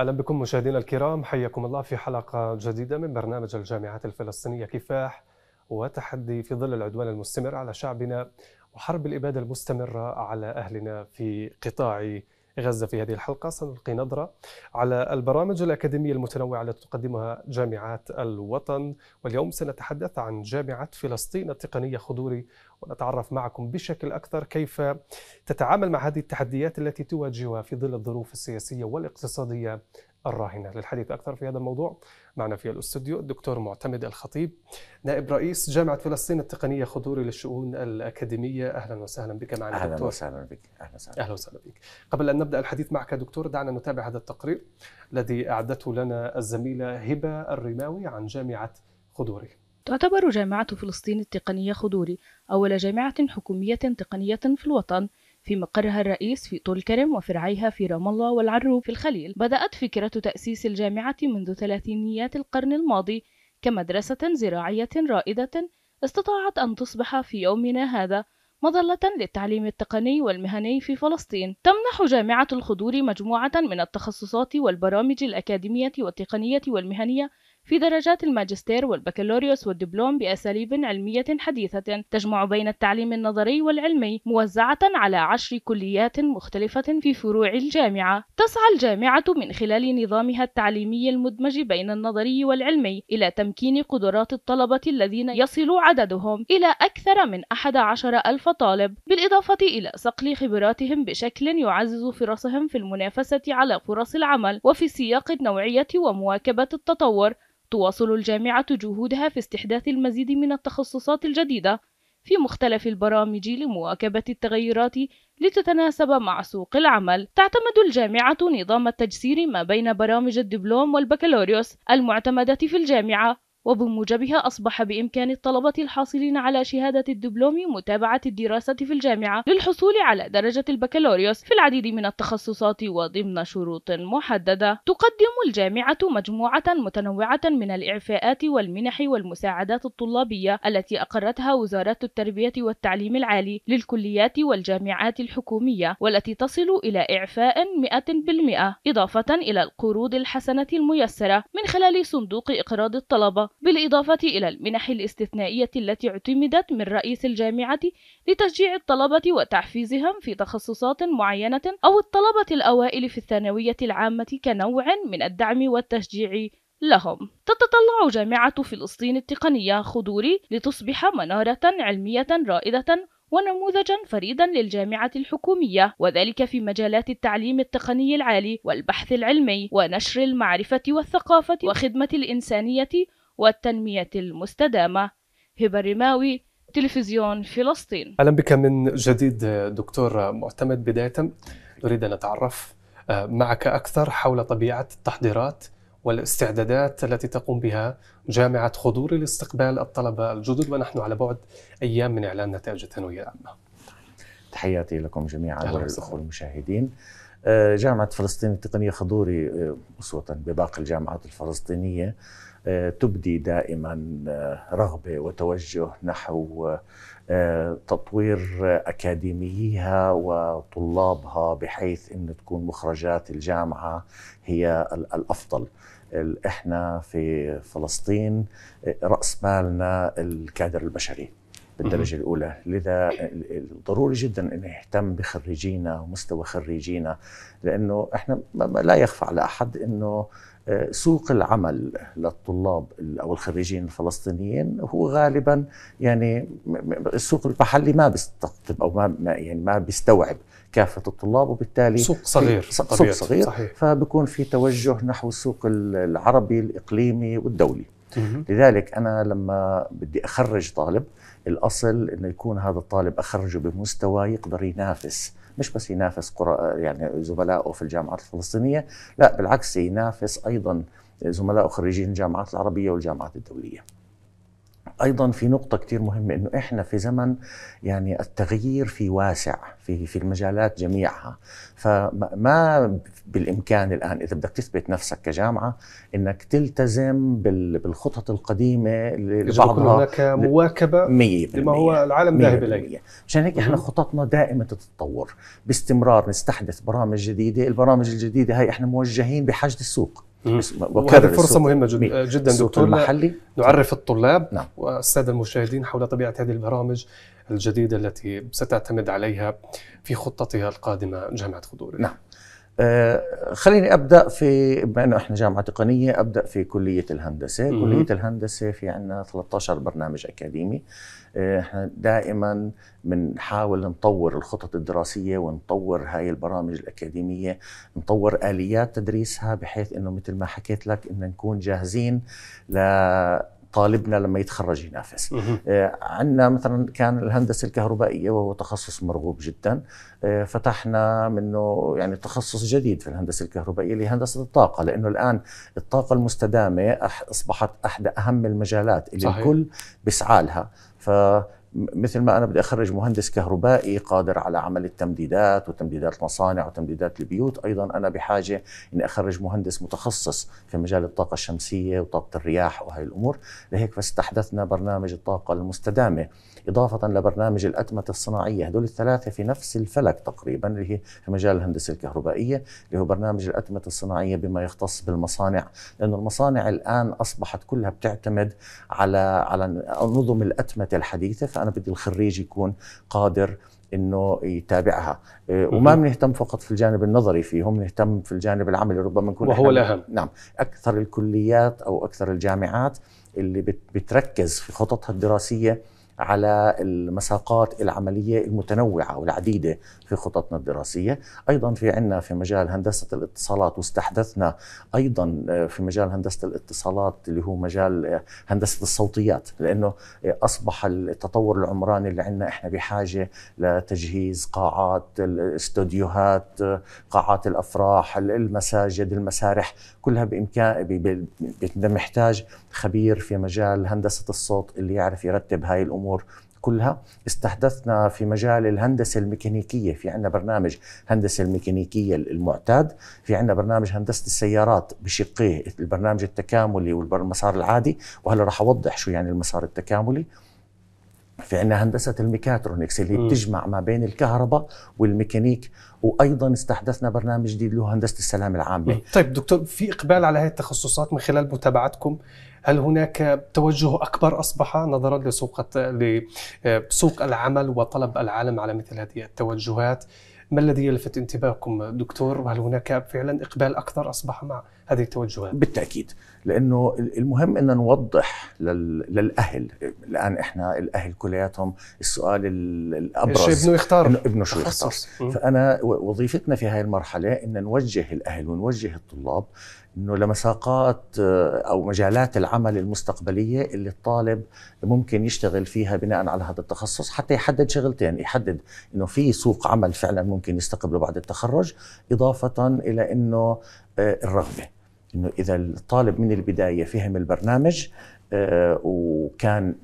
اهلا بكم مشاهدينا الكرام حياكم الله في حلقه جديده من برنامج الجامعات الفلسطينيه كفاح وتحدي في ظل العدوان المستمر على شعبنا وحرب الاباده المستمره على اهلنا في قطاع غزة في هذه الحلقة سنلقي نظرة على البرامج الأكاديمية المتنوعة التي تقدمها جامعات الوطن واليوم سنتحدث عن جامعة فلسطين التقنية خضوري ونتعرف معكم بشكل أكثر كيف تتعامل مع هذه التحديات التي تواجهها في ظل الظروف السياسية والاقتصادية الراهنة للحديث أكثر في هذا الموضوع معنا في الأستوديو الدكتور معتمد الخطيب نائب رئيس جامعة فلسطين التقنية خضوري للشؤون الأكاديمية أهلا وسهلا بك معنا أهلا دكتور. وسهلا بك أهلا وسهلا أهلا وسهلا بك قبل أن نبدأ الحديث معك دكتور دعنا نتابع هذا التقرير الذي أعدته لنا الزميلة هبة الرماوي عن جامعة خضوري تعتبر جامعة فلسطين التقنية خضوري أول جامعة حكومية تقنية في الوطن في مقرها الرئيس في طول كرم وفرعيها في رام الله والعروب في الخليل بدأت فكرة تأسيس الجامعة منذ ثلاثينيات القرن الماضي كمدرسة زراعية رائدة استطاعت أن تصبح في يومنا هذا مظلة للتعليم التقني والمهني في فلسطين. تمنح جامعة الخضور مجموعة من التخصصات والبرامج الأكاديمية والتقنية والمهنية في درجات الماجستير والبكالوريوس والدبلوم بأساليب علمية حديثة تجمع بين التعليم النظري والعلمي موزعة على عشر كليات مختلفة في فروع الجامعة تسعى الجامعة من خلال نظامها التعليمي المدمج بين النظري والعلمي إلى تمكين قدرات الطلبة الذين يصل عددهم إلى أكثر من 11 ألف طالب بالإضافة إلى صقل خبراتهم بشكل يعزز فرصهم في المنافسة على فرص العمل وفي سياق النوعية ومواكبة التطور تواصل الجامعة جهودها في استحداث المزيد من التخصصات الجديدة في مختلف البرامج لمواكبة التغيرات لتتناسب مع سوق العمل. تعتمد الجامعة نظام التجسير ما بين برامج الدبلوم والبكالوريوس المعتمدة في الجامعة وبموجبها أصبح بإمكان الطلبة الحاصلين على شهادة الدبلوم متابعة الدراسة في الجامعة للحصول على درجة البكالوريوس في العديد من التخصصات وضمن شروط محددة تقدم الجامعة مجموعة متنوعة من الإعفاءات والمنح والمساعدات الطلابية التي أقرتها وزارة التربية والتعليم العالي للكليات والجامعات الحكومية والتي تصل إلى إعفاء 100% إضافة إلى القروض الحسنة الميسرة من خلال صندوق إقراض الطلبة بالإضافة إلى المنح الاستثنائية التي اعتمدت من رئيس الجامعة لتشجيع الطلبة وتحفيزهم في تخصصات معينة أو الطلبة الأوائل في الثانوية العامة كنوع من الدعم والتشجيع لهم تتطلع جامعة فلسطين التقنية خضوري لتصبح منارة علمية رائدة ونموذجا فريدا للجامعة الحكومية وذلك في مجالات التعليم التقني العالي والبحث العلمي ونشر المعرفة والثقافة وخدمة الإنسانية والتنمية المستدامة هبة الرماوي تلفزيون فلسطين أهلا بك من جديد دكتور معتمد بداية نريد أن نتعرف آه، معك أكثر حول طبيعة التحضيرات والاستعدادات التي تقوم بها جامعة خضور لاستقبال الطلبة الجدد ونحن على بعد أيام من إعلان نتائج الثانوية العامة تحياتي لكم جميعا والأخوة المشاهدين آه، جامعة فلسطين التقنية خضوري آه، أسوة بباقي الجامعات الفلسطينية آه، تبدي دائما آه، رغبه وتوجه نحو آه، تطوير اكاديميها وطلابها بحيث ان تكون مخرجات الجامعه هي الافضل احنا في فلسطين راس مالنا الكادر البشري بالدرجه الاولى لذا ضروري جدا ان نهتم بخريجينا ومستوى خريجينا لانه احنا لا يخفى على احد انه آه، سوق العمل للطلاب او الخريجين الفلسطينيين هو غالبا يعني السوق المحلي ما بيستقطب او ما يعني ما بيستوعب كافه الطلاب وبالتالي سوق صغير سوق صغير صحيح. فبكون في توجه نحو السوق العربي الاقليمي والدولي لذلك انا لما بدي اخرج طالب الاصل انه يكون هذا الطالب اخرجه بمستوى يقدر ينافس مش بس ينافس قرى يعني زملائه في الجامعات الفلسطينيه لا بالعكس ينافس ايضا زملائه خريجين الجامعات العربيه والجامعات الدوليه ايضا في نقطه كثير مهمه انه احنا في زمن يعني التغيير في واسع في في المجالات جميعها فما بالامكان الان اذا بدك تثبت نفسك كجامعه انك تلتزم بالخطط القديمه لبعضها هناك مواكبه 100% لما هو العالم ذاهب اليه مشان هيك احنا خططنا دائمه تتطور باستمرار نستحدث برامج جديده البرامج الجديده هاي احنا موجهين بحشد السوق وهذه فرصة مهمة جدا جدا دكتور المحلي نعرف الطلاب نعم. والسادة المشاهدين حول طبيعة هذه البرامج الجديدة التي ستعتمد عليها في خطتها القادمة جامعة خضور نعم آه، خليني ابدا في بما انه احنا جامعه تقنيه ابدا في كليه الهندسه، م- كليه الهندسه في عندنا 13 برنامج اكاديمي آه، احنا دائما بنحاول نطور الخطط الدراسيه ونطور هاي البرامج الاكاديميه، نطور اليات تدريسها بحيث انه مثل ما حكيت لك انه نكون جاهزين ل طالبنا لما يتخرج ينافس آه، عندنا مثلا كان الهندسه الكهربائيه وهو تخصص مرغوب جدا آه، فتحنا منه يعني تخصص جديد في الهندسه الكهربائيه اللي هندسه الطاقه لانه الان الطاقه المستدامه اصبحت احدى اهم المجالات اللي صحيح. الكل بيسعى لها ف مثل ما انا بدي اخرج مهندس كهربائي قادر على عمل التمديدات وتمديدات المصانع وتمديدات البيوت ايضا انا بحاجه اني اخرج مهندس متخصص في مجال الطاقه الشمسيه وطاقه الرياح وهي الامور لهيك فاستحدثنا برنامج الطاقه المستدامه اضافه لبرنامج الاتمته الصناعيه هدول الثلاثه في نفس الفلك تقريبا اللي هي في مجال الهندسه الكهربائيه اللي هو برنامج الاتمته الصناعيه بما يختص بالمصانع لانه المصانع الان اصبحت كلها بتعتمد على على نظم الاتمته الحديثه انا بدي الخريج يكون قادر انه يتابعها إيه، وما بنهتم فقط في الجانب النظري فيهم نهتم في الجانب العملي ربما نكون وهو الاهم نعم اكثر الكليات او اكثر الجامعات اللي بتركز في خططها الدراسيه على المساقات العملية المتنوعة والعديدة في خططنا الدراسية أيضا في عنا في مجال هندسة الاتصالات واستحدثنا أيضا في مجال هندسة الاتصالات اللي هو مجال هندسة الصوتيات لأنه أصبح التطور العمراني اللي عندنا إحنا بحاجة لتجهيز قاعات الاستوديوهات قاعات الأفراح المساجد المسارح كلها بإمكان محتاج خبير في مجال هندسة الصوت اللي يعرف يرتب هاي الأمور الأمور كلها استحدثنا في مجال الهندسة الميكانيكية في عندنا برنامج هندسة الميكانيكية المعتاد في عندنا برنامج هندسة السيارات بشقيه البرنامج التكاملي والمسار العادي وهلا رح أوضح شو يعني المسار التكاملي في عندنا هندسة الميكاترونكس اللي م. بتجمع ما بين الكهرباء والميكانيك وأيضا استحدثنا برنامج جديد له هندسة السلام العامة طيب دكتور في إقبال على هذه التخصصات من خلال متابعتكم هل هناك توجه أكبر أصبح نظرا لسوق لسوق العمل وطلب العالم على مثل هذه التوجهات؟ ما الذي يلفت انتباهكم دكتور وهل هناك فعلا إقبال أكثر أصبح مع هذه التوجهات؟ بالتأكيد لأنه المهم أن نوضح للأهل الآن إحنا الأهل كلياتهم السؤال الأبرز ابنه يختار إنه ابنه شو يختار فأنا وظيفتنا في هذه المرحلة أن نوجه الأهل ونوجه الطلاب انه لمساقات آه، او مجالات العمل المستقبليه اللي الطالب ممكن يشتغل فيها بناء على هذا التخصص حتى يحدد شغلتين، يحدد انه في سوق عمل فعلا ممكن يستقبله بعد التخرج، اضافه الى انه آه، الرغبه. انه اذا الطالب من البدايه فهم البرنامج آه، وكان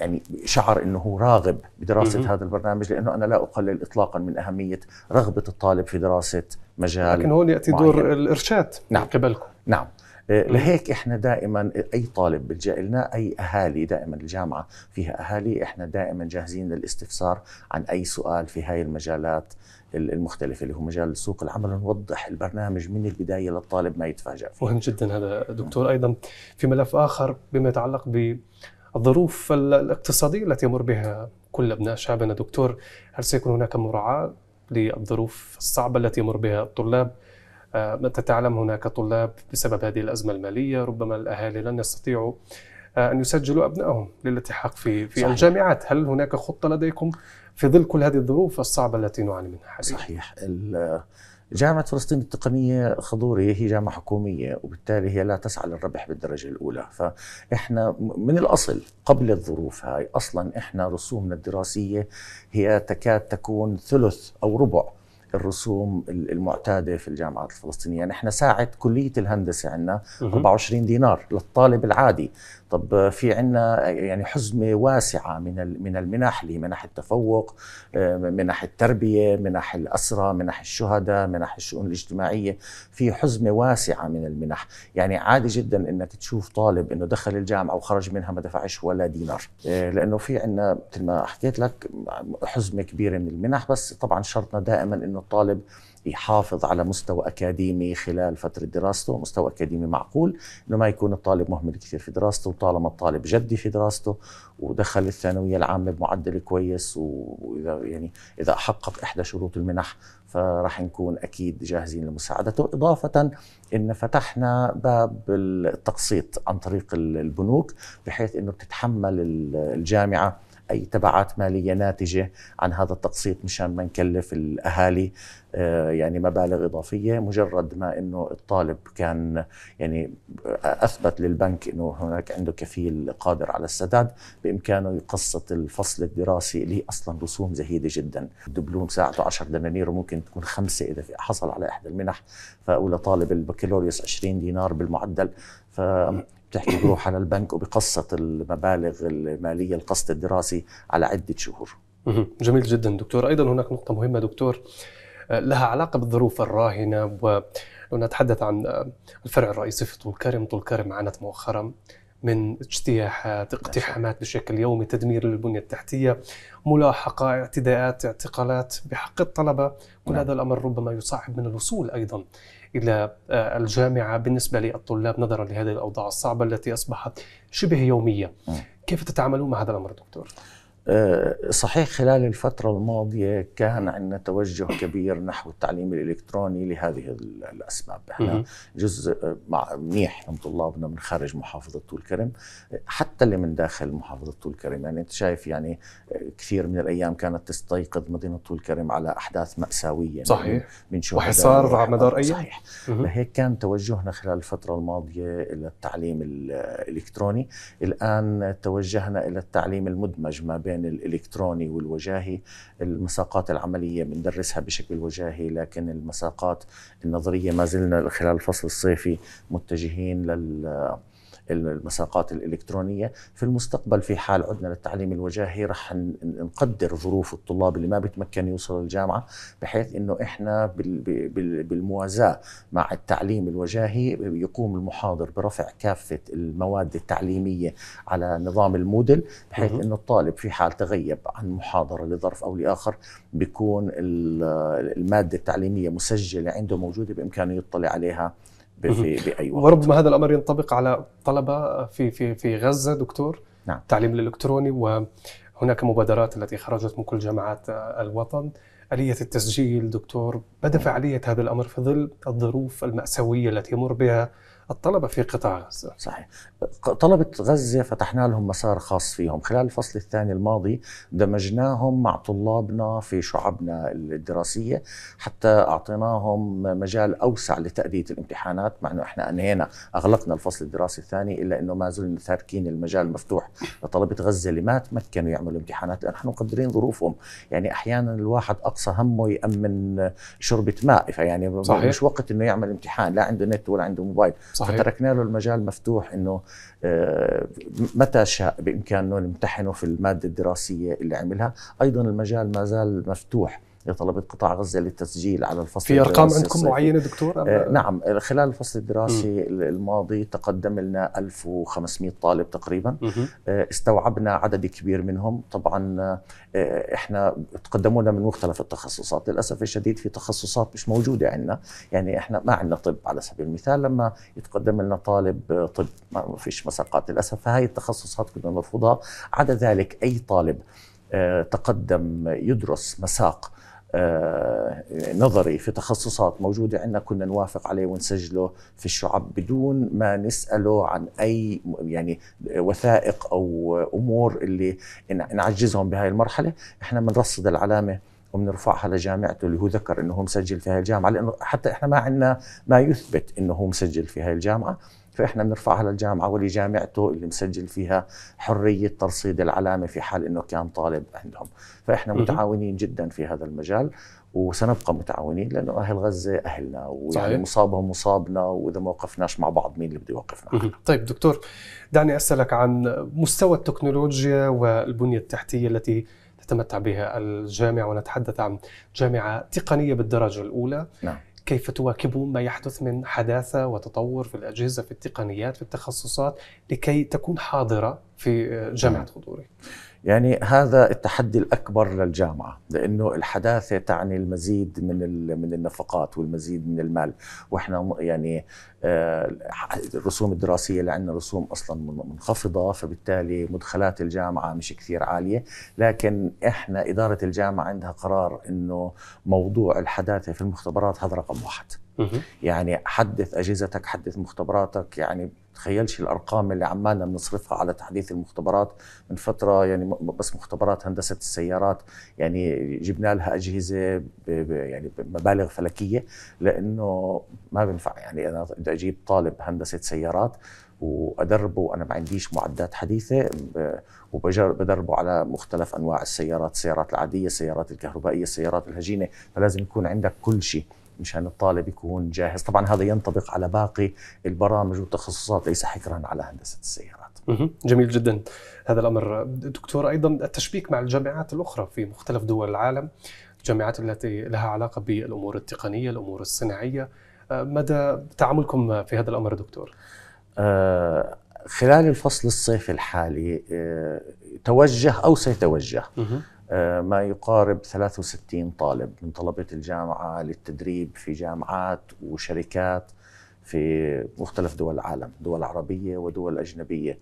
يعني شعر انه هو راغب بدراسه م-م. هذا البرنامج لانه انا لا اقلل اطلاقا من اهميه رغبه الطالب في دراسه مجال لكن هون ياتي معين. دور الارشاد نعم. من قبلكم نعم آه، لهيك احنا دائما اي طالب بيلجا لنا اي اهالي دائما الجامعه فيها اهالي احنا دائما جاهزين للاستفسار عن اي سؤال في هاي المجالات المختلفه اللي هو مجال سوق العمل نوضح البرنامج من البدايه للطالب ما يتفاجأ فيه. مهم جدا هذا دكتور ايضا في ملف اخر بما يتعلق بالظروف الاقتصاديه التي يمر بها كل ابناء شعبنا دكتور هل سيكون هناك مراعاه للظروف الصعبه التي يمر بها الطلاب أنت آه، تعلم هناك طلاب بسبب هذه الأزمة المالية ربما الأهالي لن يستطيعوا آه، أن يسجلوا أبنائهم للالتحاق في في صحيح. الجامعات هل هناك خطة لديكم في ظل كل هذه الظروف الصعبة التي نعاني منها حاليا؟ صحيح جامعة فلسطين التقنية خضورية هي جامعة حكومية وبالتالي هي لا تسعى للربح بالدرجة الأولى فإحنا من الأصل قبل الظروف هاي أصلا إحنا رسومنا الدراسية هي تكاد تكون ثلث أو ربع الرسوم المعتاده في الجامعات الفلسطينيه نحن ساعه كليه الهندسه عندنا 24 دينار للطالب العادي طب في عندنا يعني حزمه واسعه من من المنح اللي منح التفوق آه، منح التربيه منح الاسرى منح الشهداء منح الشؤون الاجتماعيه في حزمه واسعه من المنح يعني عادي جدا انك تشوف طالب انه دخل الجامعه وخرج منها ما دفعش ولا دينار آه، لانه في عندنا مثل ما حكيت لك حزمه كبيره من المنح بس طبعا شرطنا دائما انه انه الطالب يحافظ على مستوى أكاديمي خلال فترة دراسته مستوى أكاديمي معقول أنه ما يكون الطالب مهمل كثير في دراسته وطالما الطالب جدي في دراسته ودخل الثانوية العامة بمعدل كويس وإذا يعني إذا حقق إحدى شروط المنح فراح نكون أكيد جاهزين لمساعدته إضافة إن فتحنا باب التقسيط عن طريق البنوك بحيث أنه بتتحمل الجامعة اي تبعات ماليه ناتجه عن هذا التقسيط مشان ما نكلف الاهالي آه، يعني مبالغ اضافيه مجرد ما انه الطالب كان يعني آه، اثبت للبنك انه هناك عنده كفيل قادر على السداد بامكانه يقسط الفصل الدراسي اللي اصلا رسوم زهيده جدا الدبلوم ساعته 10 دنانير وممكن تكون خمسه اذا حصل على احدى المنح فاولى طالب البكالوريوس 20 دينار بالمعدل ف بتحكي بروح على البنك وبقسط المبالغ الماليه القسط الدراسي على عده شهور جميل جدا دكتور ايضا هناك نقطه مهمه دكتور لها علاقه بالظروف الراهنه ولو نتحدث عن الفرع الرئيسي في طول كرم طول كرم عانت مؤخرا من اجتياحات اقتحامات بشكل يومي تدمير للبنية التحتية ملاحقة اعتداءات اعتقالات بحق الطلبة كل نعم. هذا الأمر ربما يصعب من الوصول أيضا الى آه، الجامعه بالنسبه للطلاب نظرا لهذه الاوضاع الصعبه التي اصبحت شبه يوميه. كيف تتعاملون مع هذا الامر دكتور؟ آه، صحيح خلال الفترة الماضية كان عندنا توجه كبير نحو التعليم الإلكتروني لهذه الأسباب احنا جزء آه، مع منيح من طلابنا من خارج محافظة طول كرم حتى اللي من داخل محافظة طول كرم يعني أنت شايف يعني آه، كثير من الأيام كانت تستيقظ مدينة طول كرم على أحداث مأساوية صحيح من وحصار على مدار أيام صحيح لهيك كان توجهنا خلال الفترة الماضية إلى التعليم الإلكتروني الآن توجهنا إلى التعليم المدمج ما بين بين الالكتروني والوجاهي المساقات العمليه بندرسها بشكل وجاهي لكن المساقات النظريه ما زلنا خلال الفصل الصيفي متجهين لل المساقات الإلكترونية في المستقبل في حال عدنا للتعليم الوجاهي رح نقدر ظروف الطلاب اللي ما بيتمكن يوصلوا للجامعة بحيث أنه إحنا بالموازاة مع التعليم الوجاهي يقوم المحاضر برفع كافة المواد التعليمية على نظام المودل بحيث أنه الطالب في حال تغيب عن محاضرة لظرف أو لآخر بيكون المادة التعليمية مسجلة عنده موجودة بإمكانه يطلع عليها باي وقت وربما هذا الامر ينطبق على طلبه في في في غزه دكتور نعم. التعليم الالكتروني وهناك مبادرات التي خرجت من كل جامعات آه، الوطن آلية التسجيل دكتور بدا نعم. فعالية هذا الأمر في ظل الظروف المأساوية التي يمر بها الطلبة في قطاع غزة صحيح طلبة غزة فتحنا لهم مسار خاص فيهم خلال الفصل الثاني الماضي دمجناهم مع طلابنا في شعبنا الدراسية حتى أعطيناهم مجال أوسع لتأدية الامتحانات مع أنه إحنا أنهينا أغلقنا الفصل الدراسي الثاني إلا أنه ما زلنا تاركين المجال مفتوح لطلبة غزة اللي ما تمكنوا يعملوا امتحانات لأن نحن مقدرين ظروفهم يعني أحيانا الواحد أقصى همه يأمن شربة ماء فيعني صحيح. مش وقت أنه يعمل امتحان لا عنده نت ولا عنده موبايل صحيح. فتركنا له المجال مفتوح انه آه، متى شاء بامكانه يمتحنه في الماده الدراسيه اللي عملها ايضا المجال ما زال مفتوح لطلبه قطاع غزه للتسجيل على الفصل في ارقام عندكم معينه دكتور آه، نعم آه، خلال الفصل الدراسي م. الماضي تقدم لنا 1500 طالب تقريبا آه، استوعبنا عدد كبير منهم طبعا احنا تقدموا لنا من مختلف التخصصات للاسف الشديد في تخصصات مش موجوده عندنا يعني احنا ما عندنا طب على سبيل المثال لما يتقدم لنا طالب طب ما فيش مساقات للاسف فهي التخصصات كنا نرفضها عدا ذلك اي طالب تقدم يدرس مساق آه، نظري في تخصصات موجودة عندنا كنا نوافق عليه ونسجله في الشعب بدون ما نسأله عن أي يعني وثائق أو أمور اللي نعجزهم بهاي المرحلة إحنا بنرصد العلامة وبنرفعها لجامعته اللي هو ذكر انه هو مسجل في هاي الجامعه لانه حتى احنا ما عندنا ما يثبت انه هو مسجل في هاي الجامعه فإحنا بنرفعها للجامعة واللي جامعته اللي مسجل فيها حرية ترصيد العلامة في حال أنه كان طالب عندهم فإحنا متعاونين جدا في هذا المجال وسنبقى متعاونين لانه اهل غزه اهلنا ويعني مصابهم مصابنا واذا ما وقفناش مع بعض مين اللي بده يوقفنا طيب دكتور دعني اسالك عن مستوى التكنولوجيا والبنيه التحتيه التي تتمتع بها الجامعه ونتحدث عن جامعه تقنيه بالدرجه الاولى نعم. كيف تواكبوا ما يحدث من حداثة وتطور في الأجهزة في التقنيات في التخصصات لكي تكون حاضرة في آه، جامعة نعم. حضوري يعني هذا التحدي الاكبر للجامعه لانه الحداثه تعني المزيد من من النفقات والمزيد من المال واحنا يعني آه، الرسوم الدراسيه اللي عندنا رسوم اصلا منخفضه فبالتالي مدخلات الجامعه مش كثير عاليه لكن احنا اداره الجامعه عندها قرار انه موضوع الحداثه في المختبرات هذا رقم واحد يعني حدث اجهزتك حدث مختبراتك يعني تخيلش الارقام اللي عمالنا بنصرفها على تحديث المختبرات من فتره يعني بس مختبرات هندسه السيارات يعني جبنا لها اجهزه يعني بمبالغ فلكيه لانه ما بينفع يعني انا بدي اجيب طالب هندسه سيارات وادربه وانا ما عنديش معدات حديثه وبدربه على مختلف انواع السيارات السيارات العاديه السيارات الكهربائيه السيارات الهجينه فلازم يكون عندك كل شيء مشان الطالب يكون جاهز طبعا هذا ينطبق على باقي البرامج والتخصصات ليس حكرا على هندسة السيارات جميل جدا هذا الأمر دكتور أيضا التشبيك مع الجامعات الأخرى في مختلف دول العالم الجامعات التي لها علاقة بالأمور التقنية الأمور الصناعية آه، مدى تعاملكم في هذا الأمر دكتور؟ آه، خلال الفصل الصيفي الحالي آه، توجه او سيتوجه آه، ما يقارب 63 طالب من طلبة الجامعة للتدريب في جامعات وشركات في مختلف دول العالم دول عربية ودول أجنبية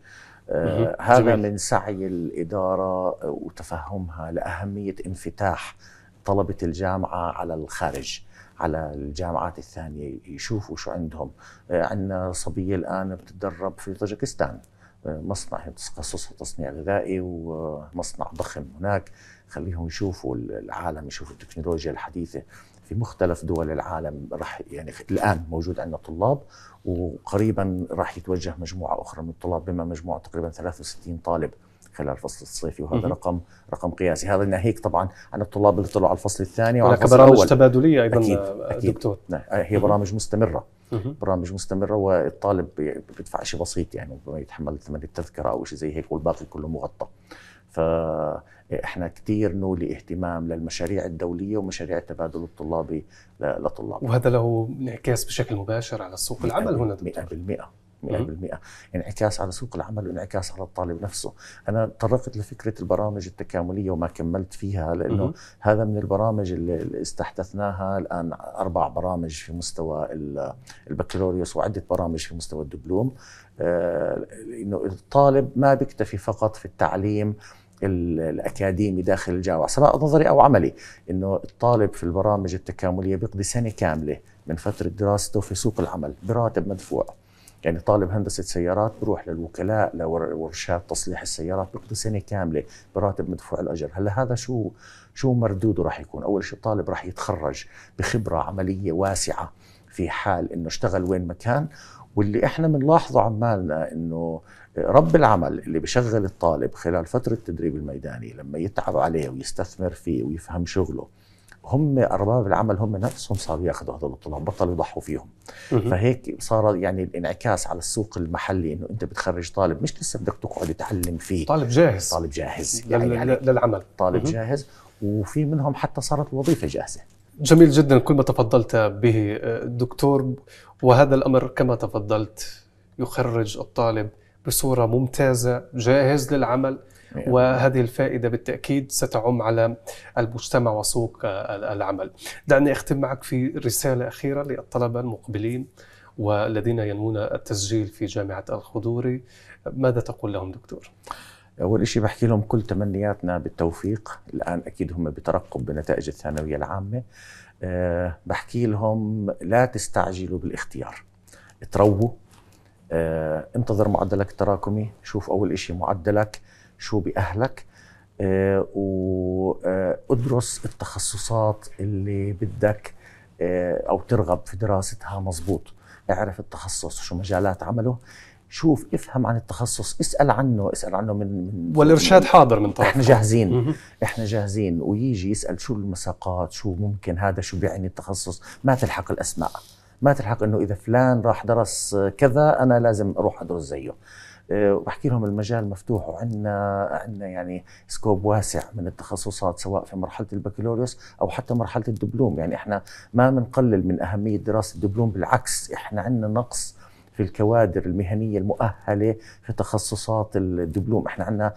آه هذا جميل. من سعي الإدارة آه، وتفهمها لأهمية انفتاح طلبة الجامعة على الخارج على الجامعات الثانية يشوفوا شو عندهم آه عندنا صبية الآن بتتدرب في طاجكستان آه مصنع تخصصها تصنيع غذائي ومصنع ضخم هناك خليهم يشوفوا العالم يشوفوا التكنولوجيا الحديثه في مختلف دول العالم راح يعني الان موجود عندنا طلاب وقريبا راح يتوجه مجموعه اخرى من الطلاب بما مجموعه تقريبا 63 طالب خلال الفصل الصيفي وهذا رقم رقم قياسي هذا ناهيك طبعا عن الطلاب اللي طلعوا على الفصل الثاني وعلى الفصل برامج الأول. تبادليه ايضا أكيد. آه، أكيد. دكتور نعم، آه، هي برامج مستمره برامج مستمره والطالب بيدفع شيء بسيط يعني يتحمل ثمن التذكره او شيء زي هيك والباقي كله مغطى فاحنا كثير نولي اهتمام للمشاريع الدوليه ومشاريع التبادل الطلابي لطلاب وهذا له انعكاس بشكل مباشر على سوق العمل هنا دكتور 100% 100% انعكاس على سوق العمل وانعكاس على الطالب نفسه انا تطرقت لفكره البرامج التكامليه وما كملت فيها لانه هذا من البرامج اللي استحدثناها الان اربع برامج في مستوى البكالوريوس وعده برامج في مستوى الدبلوم آه، انه الطالب ما بيكتفي فقط في التعليم الاكاديمي داخل الجامعه سواء نظري او عملي انه الطالب في البرامج التكامليه بيقضي سنه كامله من فتره دراسته في سوق العمل براتب مدفوع يعني طالب هندسه سيارات بروح للوكلاء لورشات تصليح السيارات بيقضي سنه كامله براتب مدفوع الاجر هلا هذا شو شو مردوده راح يكون اول شيء الطالب راح يتخرج بخبره عمليه واسعه في حال انه اشتغل وين ما كان واللي احنا بنلاحظه عمالنا انه رب العمل اللي بشغل الطالب خلال فترة التدريب الميداني لما يتعب عليه ويستثمر فيه ويفهم شغله هم ارباب العمل هم نفسهم صاروا ياخذوا هذول الطلاب بطلوا يضحوا فيهم فهيك صار يعني الانعكاس على السوق المحلي انه انت بتخرج طالب مش لسه بدك تقعد تعلم فيه طالب جاهز طالب جاهز يعني, لل... يعني للعمل طالب جاهز وفي منهم حتى صارت الوظيفه جاهزه جميل جدا كل ما تفضلت به آه، دكتور وهذا الامر كما تفضلت يخرج الطالب بصورة ممتازة جاهز للعمل وهذه الفائدة بالتأكيد ستعم على المجتمع وسوق العمل دعني أختم معك في رسالة أخيرة للطلبة المقبلين والذين ينوون التسجيل في جامعة الخضوري ماذا تقول لهم دكتور؟ أول شيء بحكي لهم كل تمنياتنا بالتوفيق الآن أكيد هم بترقب بنتائج الثانوية العامة آه، بحكي لهم لا تستعجلوا بالاختيار ترووا آه، انتظر معدلك التراكمي شوف أول شيء معدلك شو بأهلك آه، وادرس آه، التخصصات اللي بدك أو ترغب في دراستها مزبوط اعرف التخصص شو مجالات عمله شوف افهم عن التخصص اسال عنه اسال عنه من, من والارشاد حاضر من طرف احنا جاهزين احنا جاهزين ويجي يسال شو المساقات شو ممكن هذا شو بيعني التخصص ما تلحق الاسماء ما تلحق انه اذا فلان راح درس كذا انا لازم اروح ادرس زيه أه، وبحكي لهم المجال مفتوح وعندنا عندنا يعني سكوب واسع من التخصصات سواء في مرحله البكالوريوس او حتى مرحله الدبلوم يعني احنا ما بنقلل من اهميه دراسه الدبلوم بالعكس احنا عندنا نقص في الكوادر المهنيه المؤهله في تخصصات الدبلوم، احنا عندنا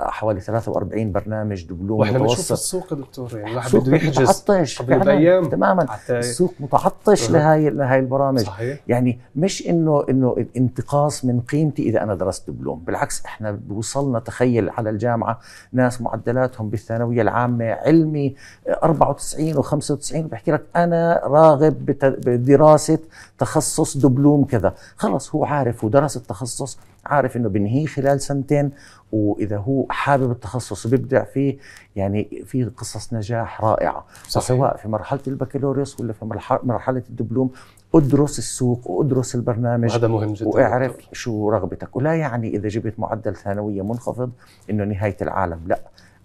حوالي 43 برنامج دبلوم واحنا بنشوف السوق دكتور يعني الواحد بده يحجز متعطش أيام تماما السوق متعطش لهي لهي البرامج صحيح. يعني مش انه انه انتقاص من قيمتي اذا انا درست دبلوم، بالعكس احنا وصلنا تخيل على الجامعه ناس معدلاتهم بالثانويه العامه علمي 94 و95 بحكي لك انا راغب بدراسه تخصص دبلوم كذا خلص هو عارف ودرس التخصص عارف انه بنهي خلال سنتين واذا هو حابب التخصص وبيبدع فيه يعني في قصص نجاح رائعه صحيح. سواء في مرحله البكالوريوس ولا في مرحله الدبلوم ادرس السوق وادرس البرنامج هذا مهم جدا واعرف دكتور. شو رغبتك ولا يعني اذا جبت معدل ثانويه منخفض انه نهايه العالم لا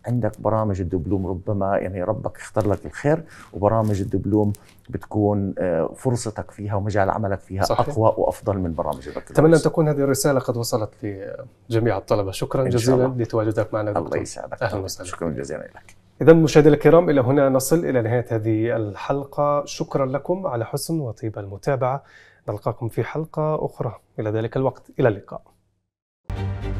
عندك برامج الدبلوم ربما يعني ربك اختار لك الخير وبرامج الدبلوم بتكون آه، فرصتك فيها ومجال عملك فيها صحيح. اقوى وافضل من برامج البكالوريوس اتمنى ان تكون هذه الرساله قد وصلت لجميع الطلبه شكرا جزيلا لتواجدك معنا دكتور. الله يسعدك اهلا طيب، وسهلا شكرا جزيلا لك إذا مشاهدينا الكرام إلى هنا نصل إلى نهاية هذه الحلقة شكرا لكم على حسن وطيب المتابعة نلقاكم في حلقة أخرى إلى ذلك الوقت إلى اللقاء